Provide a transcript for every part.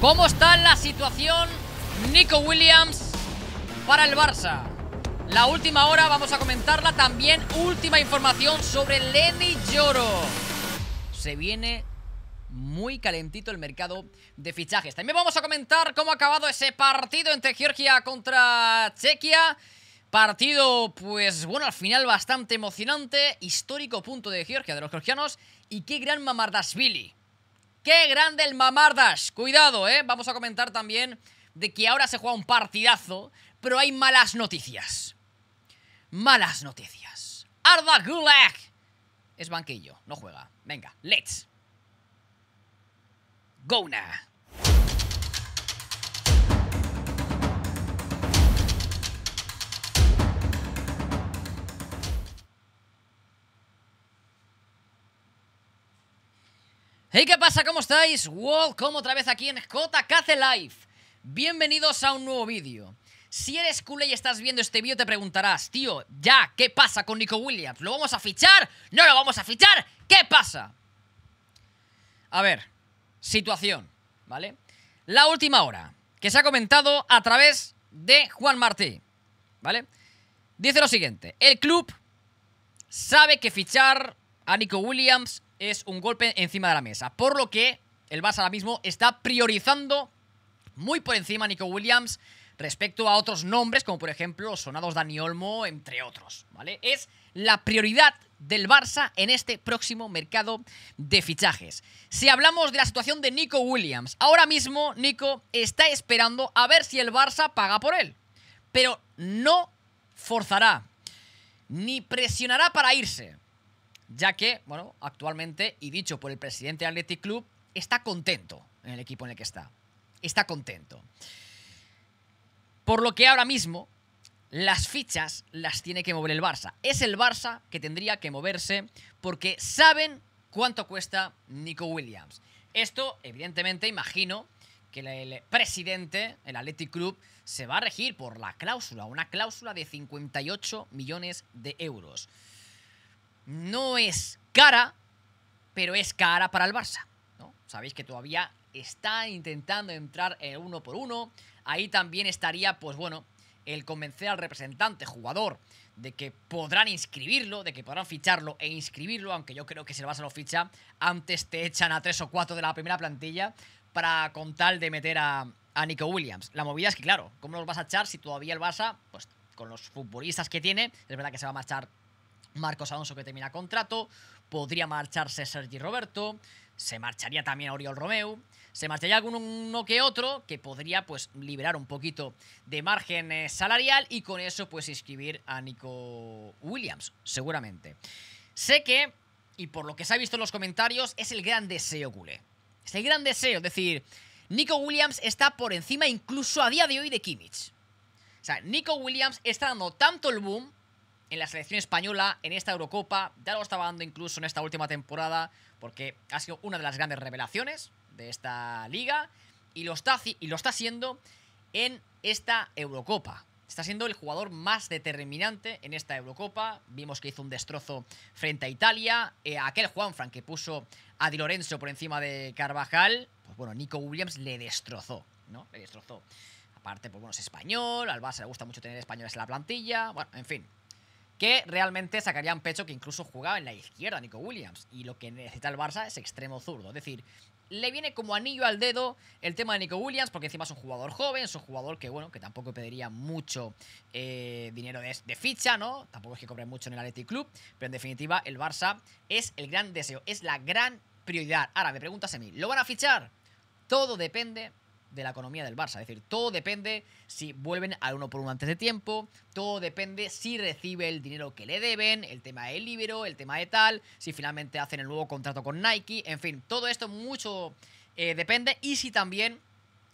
¿Cómo está la situación Nico Williams para el Barça? La última hora vamos a comentarla también. Última información sobre Lenny Lloro. Se viene muy calentito el mercado de fichajes. También vamos a comentar cómo ha acabado ese partido entre Georgia contra Chequia. Partido, pues bueno, al final bastante emocionante. Histórico punto de Georgia, de los georgianos. Y qué gran Billy. ¡Qué grande el Mamardash! Cuidado, ¿eh? Vamos a comentar también de que ahora se juega un partidazo, pero hay malas noticias. Malas noticias. Arda Gulag es banquillo, no juega. Venga, let's. go now. Hey, ¿qué pasa? ¿Cómo estáis? Welcome otra vez aquí en JKC Live. Bienvenidos a un nuevo vídeo. Si eres cool y estás viendo este vídeo, te preguntarás, tío, ya, ¿qué pasa con Nico Williams? ¿Lo vamos a fichar? ¿No lo vamos a fichar? ¿Qué pasa? A ver, situación, ¿vale? La última hora, que se ha comentado a través de Juan Martí, ¿vale? Dice lo siguiente, el club sabe que fichar a Nico Williams es un golpe encima de la mesa. Por lo que el Barça ahora mismo está priorizando muy por encima a Nico Williams respecto a otros nombres, como por ejemplo sonados Dani Olmo, entre otros. ¿vale? Es la prioridad del Barça en este próximo mercado de fichajes. Si hablamos de la situación de Nico Williams, ahora mismo Nico está esperando a ver si el Barça paga por él. Pero no forzará, ni presionará para irse ya que, bueno, actualmente, y dicho por el presidente del Athletic Club, está contento en el equipo en el que está. Está contento. Por lo que ahora mismo las fichas las tiene que mover el Barça. Es el Barça que tendría que moverse porque saben cuánto cuesta Nico Williams. Esto, evidentemente, imagino que el presidente, el Athletic Club, se va a regir por la cláusula, una cláusula de 58 millones de euros no es cara, pero es cara para el Barça. ¿no? Sabéis que todavía está intentando entrar el uno por uno. Ahí también estaría, pues bueno, el convencer al representante, jugador, de que podrán inscribirlo, de que podrán ficharlo e inscribirlo, aunque yo creo que si el Barça lo ficha, antes te echan a tres o cuatro de la primera plantilla para con tal de meter a, Nico Williams. La movida es que, claro, ¿cómo los vas a echar si todavía el Barça, pues con los futbolistas que tiene, es verdad que se va a marchar Marcos Alonso que termina contrato, podría marcharse Sergi Roberto, se marcharía también Oriol Romeu, se marcharía alguno que otro que podría pues liberar un poquito de margen eh, salarial y con eso pues inscribir a Nico Williams, seguramente. Sé que, y por lo que se ha visto en los comentarios, es el gran deseo culé. Es el gran deseo, es decir, Nico Williams está por encima incluso a día de hoy de Kimmich. O sea, Nico Williams está dando tanto el boom en la selección española, en esta Eurocopa, ya lo estaba dando incluso en esta última temporada, porque ha sido una de las grandes revelaciones de esta liga y lo está, y lo está en esta Eurocopa. Está siendo el jugador más determinante en esta Eurocopa. Vimos que hizo un destrozo frente a Italia. Eh, aquel aquel Juanfran que puso a Di Lorenzo por encima de Carvajal, pues bueno, Nico Williams le destrozó, ¿no? Le destrozó. Aparte, pues bueno, es español, al Barça le gusta mucho tener españoles en la plantilla. Bueno, en fin, que realmente sacaría un pecho que incluso jugaba en la izquierda Nico Williams. Y lo que necesita el Barça es extremo zurdo. Es decir, le viene como anillo al dedo el tema de Nico Williams, porque encima es un jugador joven, es un jugador que, bueno, que tampoco pediría mucho eh, dinero de, ficha, ¿no? Tampoco es que cobre mucho en el Athletic Club, pero en definitiva el Barça es el gran deseo, es la gran prioridad. Ahora, me preguntas a mí, ¿lo van a fichar? Todo depende de la economía del Barça. Es decir, todo depende si vuelven al uno por uno antes de tiempo, todo depende si recibe el dinero que le deben, el tema del libro, el tema de tal, si finalmente hacen el nuevo contrato con Nike, en fin, todo esto mucho eh, depende y si también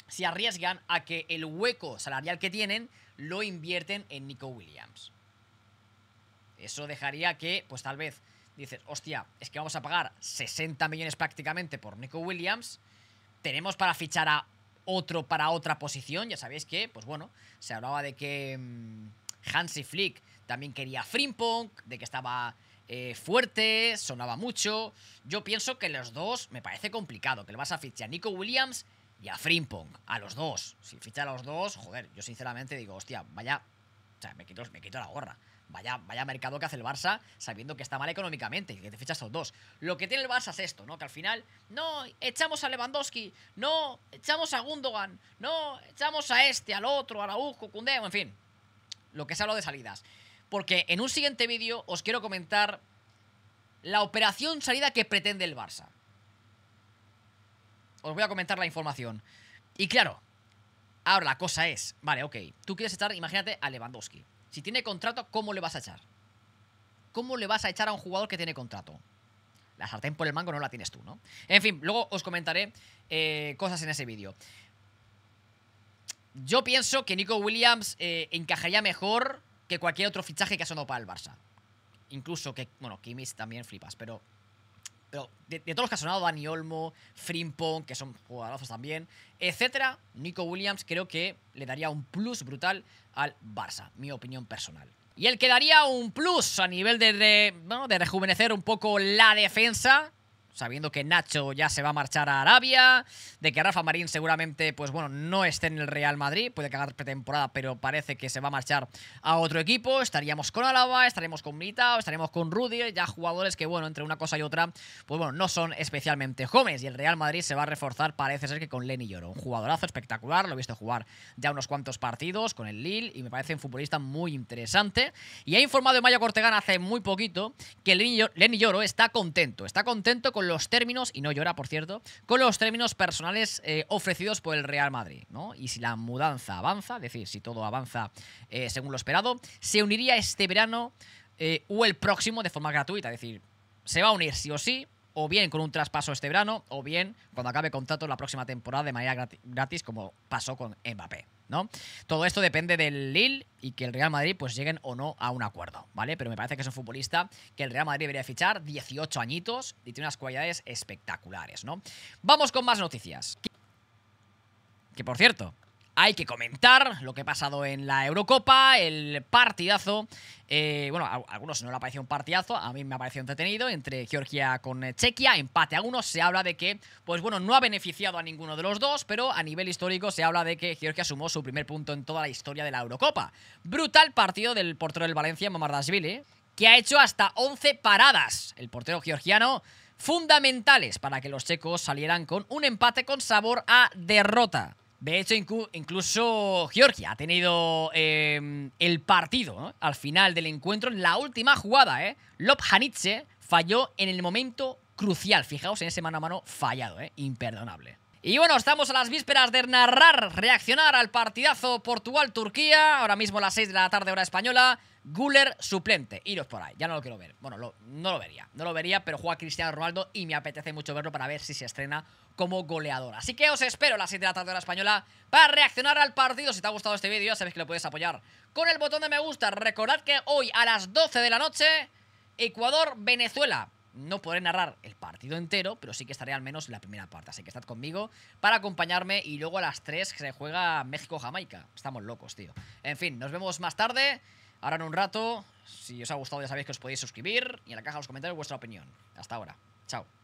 se arriesgan a que el hueco salarial que tienen lo invierten en Nico Williams. Eso dejaría que, pues tal vez, dices, hostia, es que vamos a pagar 60 millones prácticamente por Nico Williams, tenemos para fichar a otro para otra posición. Ya sabéis que, pues bueno, se hablaba de que mm, Hansi Flick también quería Frimpong, de que estaba eh, fuerte, sonaba mucho. Yo pienso que los dos me parece complicado, que le vas a fichar a Nico Williams y a Frimpong, a los dos. Si ficha a los dos, joder, yo sinceramente digo, hostia, vaya, o sea, me quito, me quito la gorra. Vaya, vaya mercado que hace el Barça sabiendo que está mal económicamente y que te fichas a dos. Lo que tiene el Barça es esto, ¿no? Que al final, no, echamos a Lewandowski, no, echamos a Gundogan, no, echamos a este, al otro, a Araujo, Cundeo, en fin. Lo que es lo de salidas. Porque en un siguiente vídeo os quiero comentar la operación salida que pretende el Barça. Os voy a comentar la información. Y claro, ahora la cosa es, vale, ok, tú quieres echar, imagínate, a Lewandowski. Si tiene contrato, ¿cómo le vas a echar? ¿Cómo le vas a echar a un jugador que tiene contrato? La sartén por el mango no la tienes tú, ¿no? En fin, luego os comentaré eh, cosas en ese vídeo. Yo pienso que Nico Williams eh, encajaría mejor que cualquier otro fichaje que ha sonado para el Barça. Incluso que, bueno, Kimmich también flipas, pero de, todos los que ha sonado, Dani Olmo, Frimpong, que son jugadorazos también, etcétera, Nico Williams creo que le daría un plus brutal al Barça, mi opinión personal. Y el que daría un plus a nivel de rejuvenecer un poco la defensa, sabiendo que Nacho ya se va a marchar a Arabia, de que Rafa Marín seguramente, pues bueno, no esté en el Real Madrid, puede cagar pretemporada, pero parece que se va a marchar a otro equipo, estaríamos con Álava, estaremos con Militao, estaremos con Rudy, ya jugadores que, bueno, entre una cosa y otra, pues bueno, no son especialmente jóvenes, y el Real Madrid se va a reforzar, parece ser que con Lenny Lloro, un jugadorazo espectacular, lo he visto jugar ya unos cuantos partidos con el Lille, y me parece un futbolista muy interesante, y ha informado Mayo Cortegana hace muy poquito que Lenny Lloro está contento, está contento con los términos, y no llora, por cierto, con los términos personales eh, ofrecidos por el Real Madrid, ¿no? Y si la mudanza avanza, es decir, si todo avanza eh, según lo esperado, se uniría este verano eh, o el próximo de forma gratuita, es decir, se va a unir sí o sí, o bien con un traspaso este verano, o bien cuando acabe contrato la próxima temporada de manera gratis, como pasó con Mbappé. ¿no? Todo esto depende del Lille y que el Real Madrid pues lleguen o no a un acuerdo, ¿vale? Pero me parece que es un futbolista que el Real Madrid debería fichar, 18 añitos y tiene unas cualidades espectaculares, ¿no? Vamos con más noticias. Que por cierto, hay que comentar lo que ha pasado en la Eurocopa, el partidazo. Eh, bueno, a algunos no le ha parecido un partidazo, a mí me ha parecido entretenido, entre Georgia con Chequia, empate a uno, se habla de que, pues bueno, no ha beneficiado a ninguno de los dos, pero a nivel histórico se habla de que Georgia sumó su primer punto en toda la historia de la Eurocopa. Brutal partido del portero del Valencia, Mamardashvili, que ha hecho hasta 11 paradas. El portero georgiano fundamentales para que los checos salieran con un empate con sabor a derrota. De hecho, incluso Georgia ha tenido em, el partido al final del encuentro. en La última jugada, ¿eh? Lop Hanitze falló en el momento crucial. Fijaos en ese mano a mano fallado, ¿eh? Imperdonable. Y bueno, estamos a las vísperas de narrar, reaccionar al partidazo Portugal-Turquía. Ahora mismo a las 6 de la tarde, hora española. Guller suplente. Iros por ahí, ya no lo quiero ver. Bueno, no lo vería, no lo vería, pero juega Cristiano Ronaldo y me apetece mucho verlo para ver si se estrena como goleador. Así que os espero a las 7 de la tarde de la española para reaccionar al partido. Si te ha gustado este vídeo, ya sabes que lo puedes apoyar con el botón de me gusta. Recordad que hoy a las 12 de la noche, Ecuador-Venezuela. No podré narrar el partido entero, pero sí que estaré al menos en la primera parte. Así que estad conmigo para acompañarme y luego a las 3 se juega México-Jamaica. Estamos locos, tío. En fin, nos vemos más tarde. Ahora en un rato, si os ha gustado ya sabéis que os podéis suscribir y en la caja de los comentarios vuestra opinión. Hasta ahora. Chao.